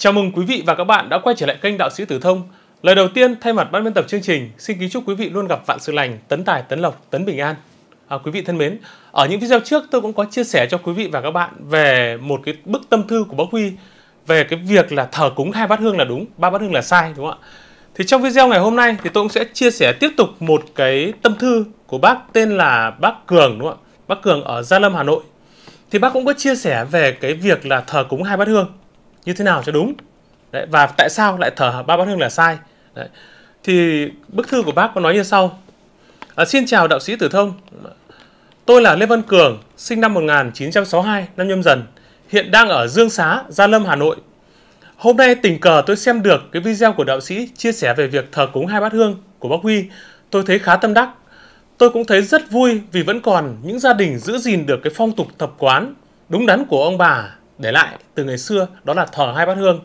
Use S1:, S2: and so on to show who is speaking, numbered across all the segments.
S1: Chào mừng quý vị và các bạn đã quay trở lại kênh Đạo sĩ Tử Thông. Lời đầu tiên thay mặt ban biên tập chương trình, xin kính chúc quý vị luôn gặp vạn sự lành, tấn tài, tấn lộc, tấn bình an. À, quý vị thân mến, ở những video trước tôi cũng có chia sẻ cho quý vị và các bạn về một cái bức tâm thư của bác Huy về cái việc là thờ cúng hai bát hương là đúng, ba bát hương là sai đúng không ạ? Thì trong video ngày hôm nay thì tôi cũng sẽ chia sẻ tiếp tục một cái tâm thư của bác tên là bác Cường đúng không ạ? Bác Cường ở Gia Lâm Hà Nội. Thì bác cũng có chia sẻ về cái việc là thờ cúng hai bát hương như thế nào cho đúng Đấy, và tại sao lại thờ ba bát hương là sai Đấy. thì bức thư của bác có nói như sau à, xin chào đạo sĩ tử thông tôi là lê văn cường sinh năm 1962 năm nhâm dần hiện đang ở dương xá gia lâm hà nội hôm nay tình cờ tôi xem được cái video của đạo sĩ chia sẻ về việc thờ cúng hai bát hương của bác huy tôi thấy khá tâm đắc tôi cũng thấy rất vui vì vẫn còn những gia đình giữ gìn được cái phong tục tập quán đúng đắn của ông bà để lại từ ngày xưa đó là thờ hai bát hương.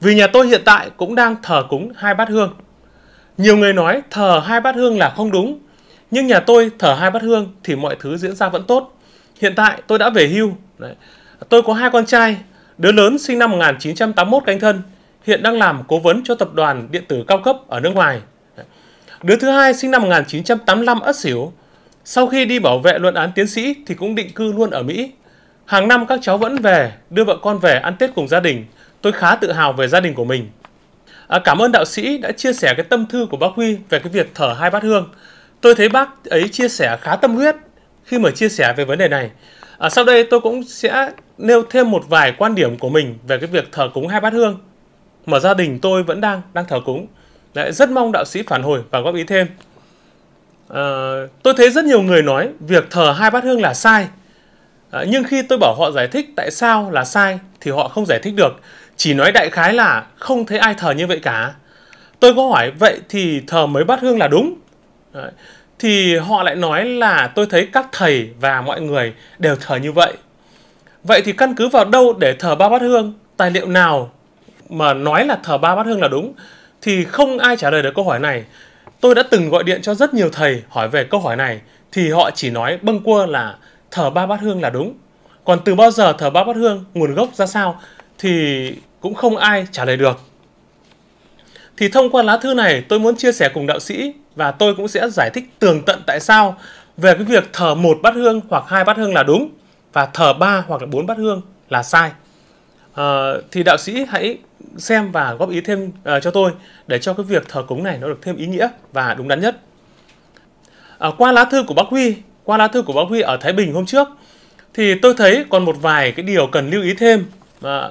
S1: Vì nhà tôi hiện tại cũng đang thờ cúng hai bát hương. Nhiều người nói thờ hai bát hương là không đúng, nhưng nhà tôi thờ hai bát hương thì mọi thứ diễn ra vẫn tốt. Hiện tại tôi đã về hưu. Đấy. Tôi có hai con trai, đứa lớn sinh năm 1981 canh thân, hiện đang làm cố vấn cho tập đoàn điện tử cao cấp ở nước ngoài. Đứa thứ hai sinh năm 1985 Ất Sửu, sau khi đi bảo vệ luận án tiến sĩ thì cũng định cư luôn ở Mỹ. Hàng năm các cháu vẫn về, đưa vợ con về ăn Tết cùng gia đình. Tôi khá tự hào về gia đình của mình. À, cảm ơn đạo sĩ đã chia sẻ cái tâm thư của bác Huy về cái việc thở hai bát hương. Tôi thấy bác ấy chia sẻ khá tâm huyết khi mà chia sẻ về vấn đề này. À, sau đây tôi cũng sẽ nêu thêm một vài quan điểm của mình về cái việc thờ cúng hai bát hương mà gia đình tôi vẫn đang đang thờ cúng. Đấy, rất mong đạo sĩ phản hồi và góp ý thêm. À, tôi thấy rất nhiều người nói việc thờ hai bát hương là sai à, nhưng khi tôi bảo họ giải thích tại sao là sai thì họ không giải thích được chỉ nói đại khái là không thấy ai thờ như vậy cả tôi có hỏi vậy thì thờ mới bát hương là đúng Đấy. thì họ lại nói là tôi thấy các thầy và mọi người đều thờ như vậy vậy thì căn cứ vào đâu để thờ ba bát hương tài liệu nào mà nói là thờ ba bát hương là đúng thì không ai trả lời được câu hỏi này tôi đã từng gọi điện cho rất nhiều thầy hỏi về câu hỏi này thì họ chỉ nói bâng quơ là thờ ba bát hương là đúng còn từ bao giờ thờ ba bát hương nguồn gốc ra sao thì cũng không ai trả lời được thì thông qua lá thư này tôi muốn chia sẻ cùng đạo sĩ và tôi cũng sẽ giải thích tường tận tại sao về cái việc thờ một bát hương hoặc hai bát hương là đúng và thờ ba hoặc là bốn bát hương là sai à, thì đạo sĩ hãy xem và góp ý thêm uh, cho tôi để cho cái việc thờ cúng này nó được thêm ý nghĩa và đúng đắn nhất à, qua lá thư của bác Huy qua lá thư của bác Huy ở Thái Bình hôm trước thì tôi thấy còn một vài cái điều cần lưu ý thêm à,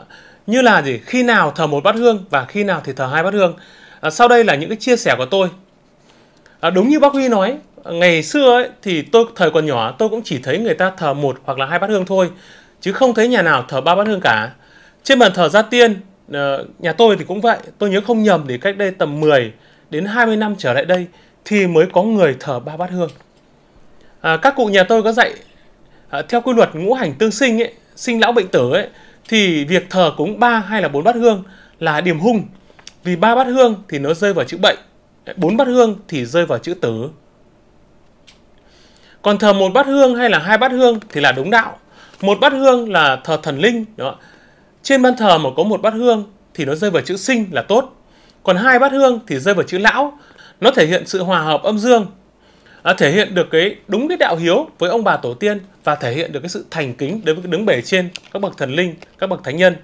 S1: như là gì khi nào thờ một bát hương và khi nào thì thờ hai bát hương à, sau đây là những cái chia sẻ của tôi à, đúng như bác Huy nói ngày xưa ấy, thì tôi thời còn nhỏ tôi cũng chỉ thấy người ta thờ một hoặc là hai bát hương thôi chứ không thấy nhà nào thờ ba bát hương cả trên bàn thờ gia tiên ờ, nhà tôi thì cũng vậy tôi nhớ không nhầm để cách đây tầm 10 đến 20 năm trở lại đây thì mới có người thờ ba bát hương à, các cụ nhà tôi có dạy à, theo quy luật ngũ hành tương sinh ấy, sinh lão bệnh tử ấy thì việc thờ cúng ba hay là bốn bát hương là điểm hung vì ba bát hương thì nó rơi vào chữ bệnh bốn bát hương thì rơi vào chữ tử còn thờ một bát hương hay là hai bát hương thì là đúng đạo một bát hương là thờ thần linh đó trên ban thờ mà có một bát hương thì nó rơi vào chữ sinh là tốt còn hai bát hương thì rơi vào chữ lão nó thể hiện sự hòa hợp âm dương à, thể hiện được cái đúng cái đạo hiếu với ông bà tổ tiên và thể hiện được cái sự thành kính đối với đứng bể trên các bậc thần linh, các bậc thánh nhân.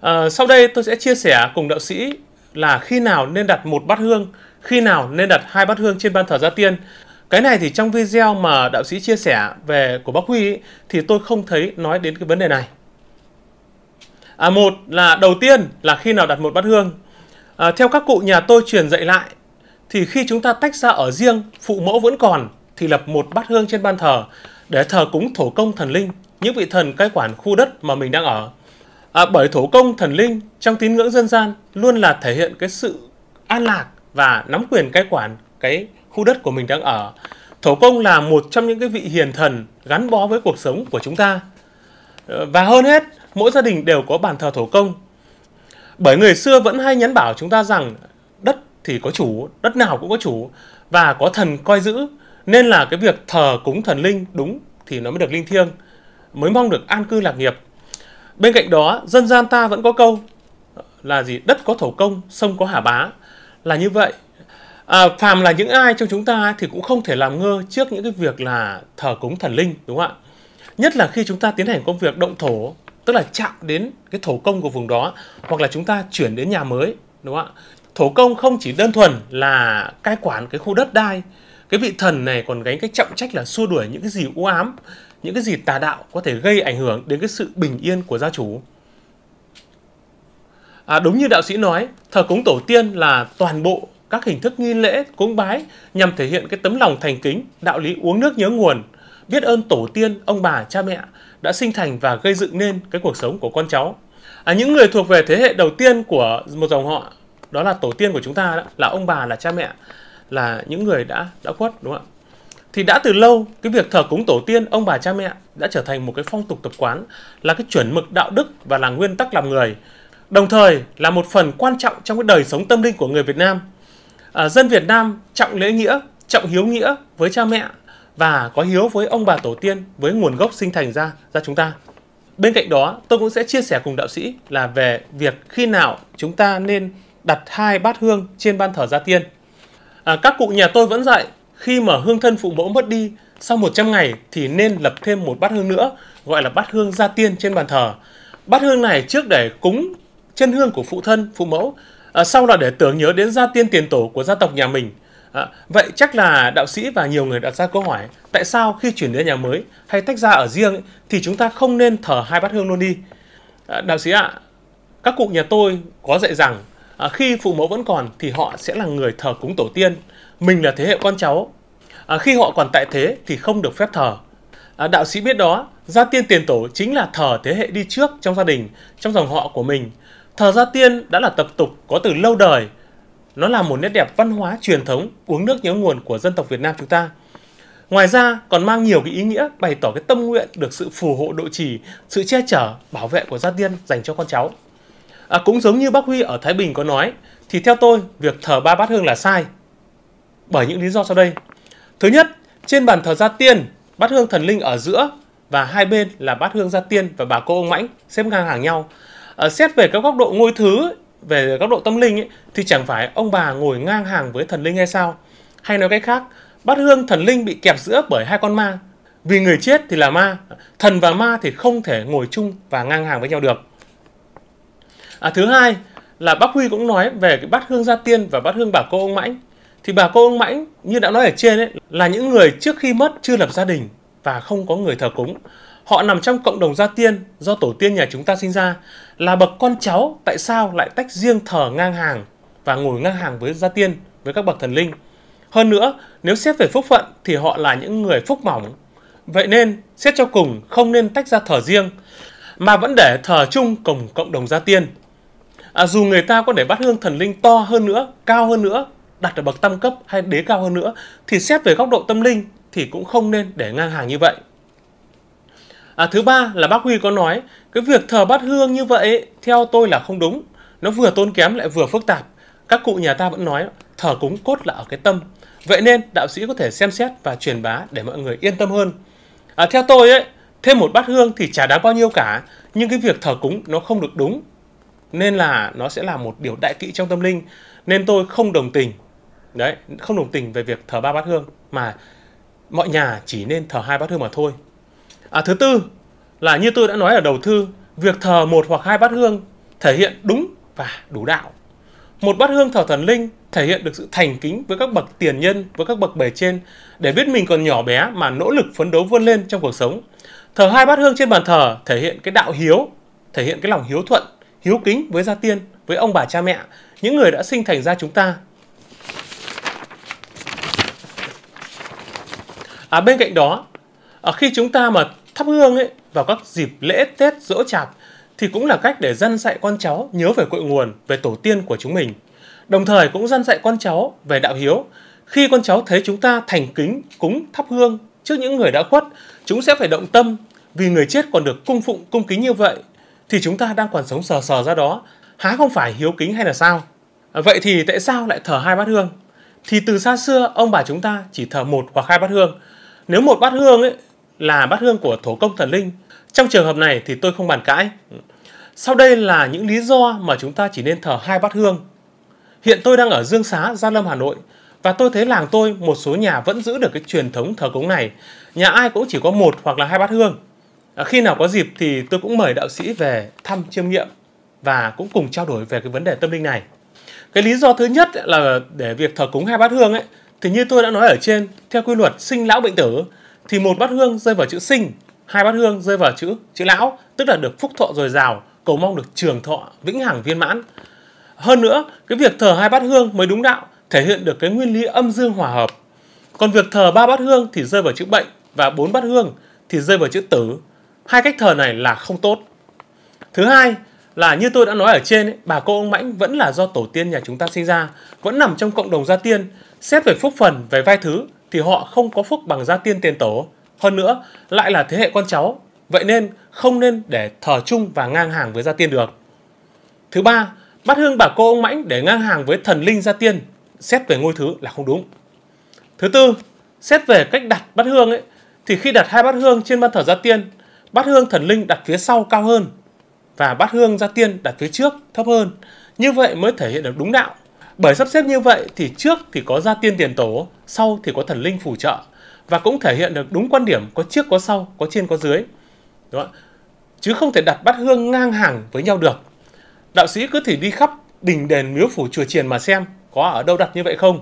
S1: À, sau đây tôi sẽ chia sẻ cùng đạo sĩ là khi nào nên đặt một bát hương, khi nào nên đặt hai bát hương trên ban thờ gia tiên. Cái này thì trong video mà đạo sĩ chia sẻ về của bác Huy ấy, thì tôi không thấy nói đến cái vấn đề này. À, một là đầu tiên là khi nào đặt một bát hương. À, theo các cụ nhà tôi truyền dạy lại thì khi chúng ta tách ra ở riêng, phụ mẫu vẫn còn thì lập một bát hương trên ban thờ để thờ cúng thổ công thần linh, những vị thần cai quản khu đất mà mình đang ở. À, bởi thổ công thần linh trong tín ngưỡng dân gian luôn là thể hiện cái sự an lạc và nắm quyền cai quản cái khu đất của mình đang ở. Thổ công là một trong những cái vị hiền thần gắn bó với cuộc sống của chúng ta. Ờ, và hơn hết, mỗi gia đình đều có bàn thờ thổ công. Bởi người xưa vẫn hay nhắn bảo chúng ta rằng thì có chủ, đất nào cũng có chủ và có thần coi giữ. Nên là cái việc thờ cúng thần linh đúng thì nó mới được linh thiêng, mới mong được an cư lạc nghiệp. Bên cạnh đó, dân gian ta vẫn có câu là gì? Đất có thổ công, sông có hà bá. Là như vậy. À, phàm là những ai trong chúng ta thì cũng không thể làm ngơ trước những cái việc là thờ cúng thần linh, đúng không ạ? Nhất là khi chúng ta tiến hành công việc động thổ, tức là chạm đến cái thổ công của vùng đó, hoặc là chúng ta chuyển đến nhà mới, đúng không ạ? thổ công không chỉ đơn thuần là cai quản cái khu đất đai cái vị thần này còn gánh cái trọng trách là xua đuổi những cái gì u ám những cái gì tà đạo có thể gây ảnh hưởng đến cái sự bình yên của gia chủ à, đúng như đạo sĩ nói thờ cúng tổ tiên là toàn bộ các hình thức nghi lễ cúng bái nhằm thể hiện cái tấm lòng thành kính đạo lý uống nước nhớ nguồn biết ơn tổ tiên ông bà cha mẹ đã sinh thành và gây dựng nên cái cuộc sống của con cháu à, những người thuộc về thế hệ đầu tiên của một dòng họ đó là tổ tiên của chúng ta đó, là ông bà là cha mẹ là những người đã đã khuất đúng không ạ thì đã từ lâu cái việc thờ cúng tổ tiên ông bà cha mẹ đã trở thành một cái phong tục tập quán là cái chuẩn mực đạo đức và là nguyên tắc làm người đồng thời là một phần quan trọng trong cái đời sống tâm linh của người Việt Nam à, dân Việt Nam trọng lễ nghĩa trọng hiếu nghĩa với cha mẹ và có hiếu với ông bà tổ tiên với nguồn gốc sinh thành ra ra chúng ta bên cạnh đó tôi cũng sẽ chia sẻ cùng đạo sĩ là về việc khi nào chúng ta nên đặt hai bát hương trên ban thờ gia tiên. À, các cụ nhà tôi vẫn dạy khi mà hương thân phụ mẫu mất đi sau 100 ngày thì nên lập thêm một bát hương nữa gọi là bát hương gia tiên trên bàn thờ. Bát hương này trước để cúng chân hương của phụ thân, phụ mẫu, à, sau là để tưởng nhớ đến gia tiên tiền tổ của gia tộc nhà mình. À, vậy chắc là đạo sĩ và nhiều người đặt ra câu hỏi tại sao khi chuyển đến nhà mới hay tách ra ở riêng thì chúng ta không nên thờ hai bát hương luôn đi. À, đạo sĩ ạ, à, các cụ nhà tôi có dạy rằng à, khi phụ mẫu vẫn còn thì họ sẽ là người thờ cúng tổ tiên mình là thế hệ con cháu à, khi họ còn tại thế thì không được phép thờ à, đạo sĩ biết đó gia tiên tiền tổ chính là thờ thế hệ đi trước trong gia đình trong dòng họ của mình thờ gia tiên đã là tập tục có từ lâu đời nó là một nét đẹp văn hóa truyền thống uống nước nhớ nguồn của dân tộc Việt Nam chúng ta ngoài ra còn mang nhiều cái ý nghĩa bày tỏ cái tâm nguyện được sự phù hộ độ trì sự che chở bảo vệ của gia tiên dành cho con cháu À, cũng giống như bác Huy ở Thái Bình có nói, thì theo tôi, việc thờ ba bát hương là sai. Bởi những lý do sau đây. Thứ nhất, trên bàn thờ gia tiên, bát hương thần linh ở giữa và hai bên là bát hương gia tiên và bà cô ông mãnh xếp ngang hàng nhau. À, xét về các góc độ ngôi thứ, về góc độ tâm linh ấy, thì chẳng phải ông bà ngồi ngang hàng với thần linh hay sao? Hay nói cách khác, bát hương thần linh bị kẹp giữa bởi hai con ma. Vì người chết thì là ma, thần và ma thì không thể ngồi chung và ngang hàng với nhau được à, thứ hai là bác huy cũng nói về cái bát hương gia tiên và bát hương bà cô ông mãnh thì bà cô ông mãnh như đã nói ở trên ấy là những người trước khi mất chưa lập gia đình và không có người thờ cúng họ nằm trong cộng đồng gia tiên do tổ tiên nhà chúng ta sinh ra là bậc con cháu tại sao lại tách riêng thờ ngang hàng và ngồi ngang hàng với gia tiên với các bậc thần linh hơn nữa nếu xét về phúc phận thì họ là những người phúc mỏng vậy nên xét cho cùng không nên tách ra thờ riêng mà vẫn để thờ chung cùng cộng đồng gia tiên à, dù người ta có để bát hương thần linh to hơn nữa cao hơn nữa đặt ở bậc tam cấp hay đế cao hơn nữa thì xét về góc độ tâm linh thì cũng không nên để ngang hàng như vậy à, thứ ba là bác huy có nói cái việc thờ bát hương như vậy theo tôi là không đúng nó vừa tôn kém lại vừa phức tạp các cụ nhà ta vẫn nói thờ cúng cốt là ở cái tâm vậy nên đạo sĩ có thể xem xét và truyền bá để mọi người yên tâm hơn à, theo tôi ấy thêm một bát hương thì chả đáng bao nhiêu cả nhưng cái việc thờ cúng nó không được đúng nên là nó sẽ là một điều đại kỵ trong tâm linh nên tôi không đồng tình đấy không đồng tình về việc thờ ba bát hương mà mọi nhà chỉ nên thờ hai bát hương mà thôi à thứ tư là như tôi đã nói ở đầu thư việc thờ một hoặc hai bát hương thể hiện đúng và đủ đạo một bát hương thờ thần linh thể hiện được sự thành kính với các bậc tiền nhân, với các bậc bề trên để biết mình còn nhỏ bé mà nỗ lực phấn đấu vươn lên trong cuộc sống. Thờ hai bát hương trên bàn thờ thể hiện cái đạo hiếu, thể hiện cái lòng hiếu thuận hiếu kính với gia tiên, với ông bà cha mẹ, những người đã sinh thành ra chúng ta. À, bên cạnh đó, à, khi chúng ta mà thắp hương ấy vào các dịp lễ Tết dỗ chạp thì cũng là cách để dân dạy con cháu nhớ về cội nguồn, về tổ tiên của chúng mình. Đồng thời cũng dân dạy con cháu về đạo hiếu. Khi con cháu thấy chúng ta thành kính, cúng, thắp hương trước những người đã khuất, chúng sẽ phải động tâm vì người chết còn được cung phụng, cung kính như vậy thì chúng ta đang còn sống sờ sờ ra đó há không phải hiếu kính hay là sao vậy thì tại sao lại thờ hai bát hương thì từ xa xưa ông bà chúng ta chỉ thờ một hoặc hai bát hương nếu một bát hương ấy là bát hương của thổ công thần linh trong trường hợp này thì tôi không bàn cãi sau đây là những lý do mà chúng ta chỉ nên thờ hai bát hương hiện tôi đang ở dương xá gia lâm hà nội và tôi thấy làng tôi một số nhà vẫn giữ được cái truyền thống thờ cúng này nhà ai cũng chỉ có một hoặc là hai bát hương À, khi nào có dịp thì tôi cũng mời đạo sĩ về thăm chiêm nghiệm và cũng cùng trao đổi về cái vấn đề tâm linh này cái lý do thứ nhất là để việc thờ cúng hai bát hương ấy thì như tôi đã nói ở trên theo quy luật sinh lão bệnh tử thì một bát hương rơi vào chữ sinh hai bát hương rơi vào chữ chữ lão tức là được phúc thọ dồi dào cầu mong được trường thọ vĩnh hằng viên mãn hơn nữa cái việc thờ hai bát hương mới đúng đạo thể hiện được cái nguyên lý âm dương hòa hợp còn việc thờ ba bát hương thì rơi vào chữ bệnh và bốn bát hương thì rơi vào chữ tử hai cách thờ này là không tốt. Thứ hai là như tôi đã nói ở trên, bà cô ông Mãnh vẫn là do tổ tiên nhà chúng ta sinh ra, vẫn nằm trong cộng đồng gia tiên. Xét về phúc phần, về vai thứ thì họ không có phúc bằng gia tiên tiền tổ. Hơn nữa, lại là thế hệ con cháu. Vậy nên không nên để thờ chung và ngang hàng với gia tiên được. Thứ ba, bắt hương bà cô ông Mãnh để ngang hàng với thần linh gia tiên. Xét về ngôi thứ là không đúng. Thứ tư, xét về cách đặt bắt hương ấy, thì khi đặt hai bát hương trên ban thờ gia tiên bát hương thần linh đặt phía sau cao hơn và bát hương gia tiên đặt phía trước thấp hơn. Như vậy mới thể hiện được đúng đạo. Bởi sắp xếp như vậy thì trước thì có gia tiên tiền tổ, sau thì có thần linh phù trợ và cũng thể hiện được đúng quan điểm có trước có sau, có trên có dưới. Đúng không? Chứ không thể đặt bát hương ngang hàng với nhau được. Đạo sĩ cứ thể đi khắp đình đền miếu phủ chùa chiền mà xem có ở đâu đặt như vậy không.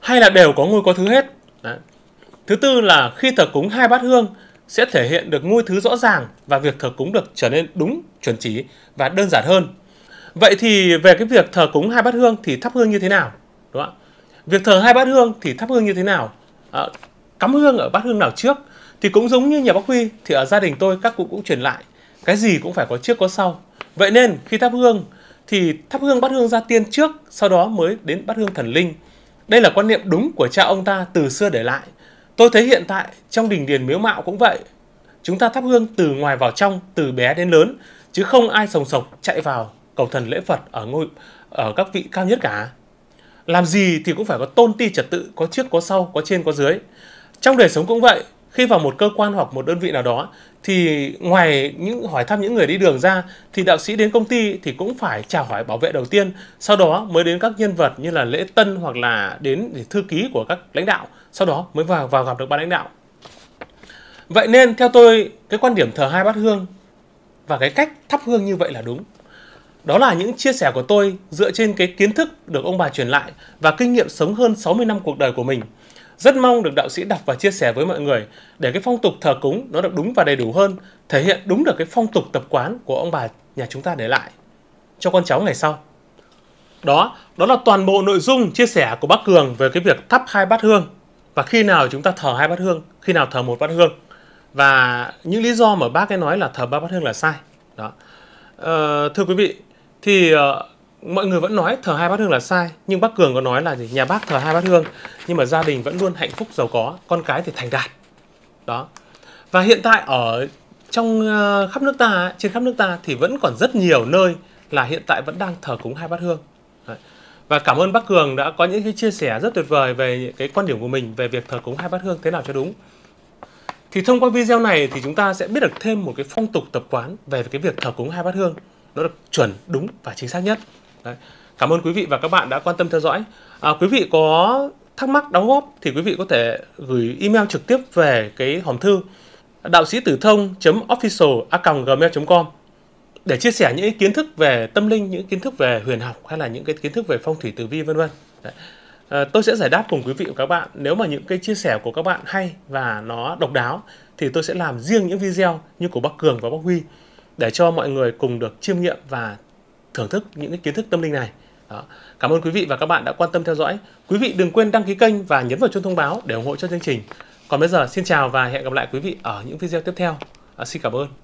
S1: Hay là đều có ngôi có thứ hết. Đấy. Thứ tư là khi thờ cúng hai bát hương sẽ thể hiện được ngôi thứ rõ ràng và việc thờ cúng được trở nên đúng, chuẩn chỉ và đơn giản hơn. Vậy thì về cái việc thờ cúng hai bát hương thì thắp hương như thế nào? Đúng không Việc thờ hai bát hương thì thắp hương như thế nào? À, cắm hương ở bát hương nào trước? Thì cũng giống như nhà bác Huy thì ở gia đình tôi các cụ cũng truyền lại cái gì cũng phải có trước có sau. Vậy nên khi thắp hương thì thắp hương bát hương gia tiên trước, sau đó mới đến bát hương thần linh. Đây là quan niệm đúng của cha ông ta từ xưa để lại Tôi thấy hiện tại trong đình điền miếu mạo cũng vậy. Chúng ta thắp hương từ ngoài vào trong, từ bé đến lớn, chứ không ai sồng sộc chạy vào cầu thần lễ Phật ở ngôi ở các vị cao nhất cả. Làm gì thì cũng phải có tôn ti trật tự, có trước có sau, có trên có dưới. Trong đời sống cũng vậy, khi vào một cơ quan hoặc một đơn vị nào đó thì ngoài những hỏi thăm những người đi đường ra thì đạo sĩ đến công ty thì cũng phải chào hỏi bảo vệ đầu tiên, sau đó mới đến các nhân vật như là lễ tân hoặc là đến thư ký của các lãnh đạo sau đó mới vào vào gặp được ban lãnh đạo vậy nên theo tôi cái quan điểm thờ hai bát hương và cái cách thắp hương như vậy là đúng đó là những chia sẻ của tôi dựa trên cái kiến thức được ông bà truyền lại và kinh nghiệm sống hơn 60 năm cuộc đời của mình. Rất mong được đạo sĩ đọc và chia sẻ với mọi người để cái phong tục thờ cúng nó được đúng và đầy đủ hơn, thể hiện đúng được cái phong tục tập quán của ông bà nhà chúng ta để lại cho con cháu ngày sau. Đó, đó là toàn bộ nội dung chia sẻ của bác Cường về cái việc thắp hai bát hương và khi nào chúng ta thờ hai bát hương khi nào thờ một bát hương và những lý do mà bác ấy nói là thờ ba bát hương là sai đó ờ, thưa quý vị thì uh, mọi người vẫn nói thờ hai bát hương là sai nhưng bác cường có nói là gì nhà bác thờ hai bát hương nhưng mà gia đình vẫn luôn hạnh phúc giàu có con cái thì thành đạt đó và hiện tại ở trong uh, khắp nước ta trên khắp nước ta thì vẫn còn rất nhiều nơi là hiện tại vẫn đang thờ cúng hai bát hương Đấy. Và cảm ơn bác Cường đã có những cái chia sẻ rất tuyệt vời về cái quan điểm của mình về việc thờ cúng hai bát hương thế nào cho đúng. Thì thông qua video này thì chúng ta sẽ biết được thêm một cái phong tục tập quán về cái việc thờ cúng hai bát hương. Nó được chuẩn, đúng và chính xác nhất. Đấy. Cảm ơn quý vị và các bạn đã quan tâm theo dõi. À, quý vị có thắc mắc đóng góp thì quý vị có thể gửi email trực tiếp về cái hòm thư đạo sĩ tử thông official gmail com để chia sẻ những kiến thức về tâm linh, những kiến thức về huyền học hay là những cái kiến thức về phong thủy tử vi vân vân. Ờ, tôi sẽ giải đáp cùng quý vị và các bạn. Nếu mà những cái chia sẻ của các bạn hay và nó độc đáo thì tôi sẽ làm riêng những video như của Bắc Cường và Bắc Huy để cho mọi người cùng được chiêm nghiệm và thưởng thức những cái kiến thức tâm linh này. Đó. Cảm ơn quý vị và các bạn đã quan tâm theo dõi. Quý vị đừng quên đăng ký kênh và nhấn vào chuông thông báo để ủng hộ cho chương trình. Còn bây giờ xin chào và hẹn gặp lại quý vị ở những video tiếp theo. À, xin cảm ơn.